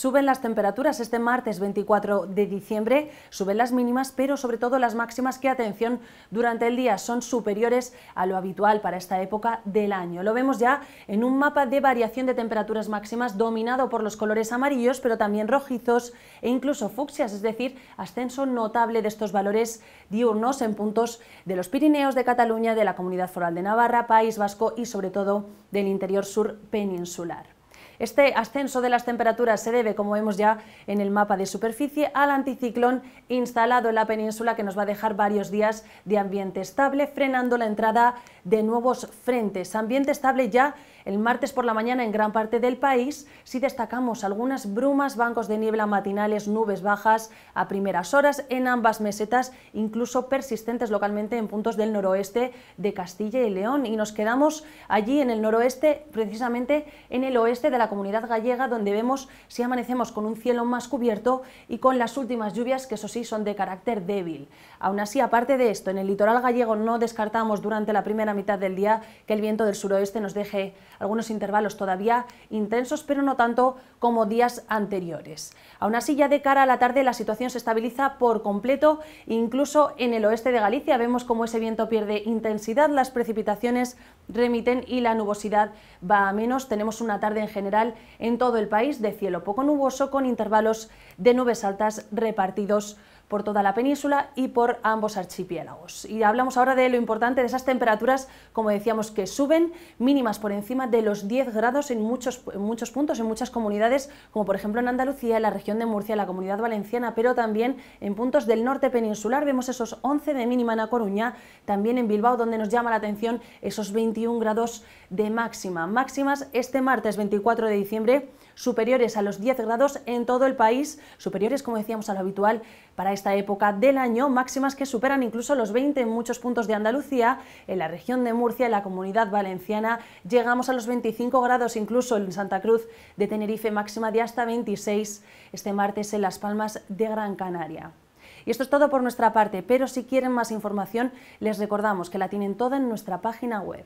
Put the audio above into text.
Suben las temperaturas este martes 24 de diciembre, suben las mínimas, pero sobre todo las máximas que, atención, durante el día son superiores a lo habitual para esta época del año. Lo vemos ya en un mapa de variación de temperaturas máximas dominado por los colores amarillos, pero también rojizos e incluso fucsias, es decir, ascenso notable de estos valores diurnos en puntos de los Pirineos, de Cataluña, de la Comunidad Foral de Navarra, País Vasco y sobre todo del interior sur peninsular. Este ascenso de las temperaturas se debe, como vemos ya en el mapa de superficie, al anticiclón instalado en la península que nos va a dejar varios días de ambiente estable, frenando la entrada de nuevos frentes. Ambiente estable ya el martes por la mañana en gran parte del país, si destacamos algunas brumas, bancos de niebla matinales, nubes bajas a primeras horas en ambas mesetas, incluso persistentes localmente en puntos del noroeste de Castilla y León. Y nos quedamos allí en el noroeste, precisamente en el oeste de la comunidad gallega, donde vemos si amanecemos con un cielo más cubierto y con las últimas lluvias, que eso sí son de carácter débil. Aún así, aparte de esto, en el litoral gallego no descartamos durante la primera mitad del día que el viento del suroeste nos deje algunos intervalos todavía intensos, pero no tanto como días anteriores. Aún así, ya de cara a la tarde la situación se estabiliza por completo, incluso en el oeste de Galicia vemos cómo ese viento pierde intensidad, las precipitaciones remiten y la nubosidad va a menos. Tenemos una tarde en general en todo el país de cielo poco nuboso con intervalos de nubes altas repartidos por toda la península y por ambos archipiélagos. Y hablamos ahora de lo importante de esas temperaturas, como decíamos, que suben mínimas por encima de los 10 grados en muchos, muchos puntos, en muchas comunidades, como por ejemplo en Andalucía, en la región de Murcia, en la comunidad valenciana, pero también en puntos del norte peninsular. Vemos esos 11 de mínima en A Coruña, también en Bilbao, donde nos llama la atención esos 21 grados de máxima. Máximas este martes 24 de diciembre superiores a los 10 grados en todo el país, superiores, como decíamos, a lo habitual para esta época del año, máximas que superan incluso los 20 en muchos puntos de Andalucía, en la región de Murcia, en la comunidad valenciana, llegamos a los 25 grados incluso en Santa Cruz de Tenerife, máxima de hasta 26 este martes en Las Palmas de Gran Canaria. Y esto es todo por nuestra parte, pero si quieren más información les recordamos que la tienen toda en nuestra página web.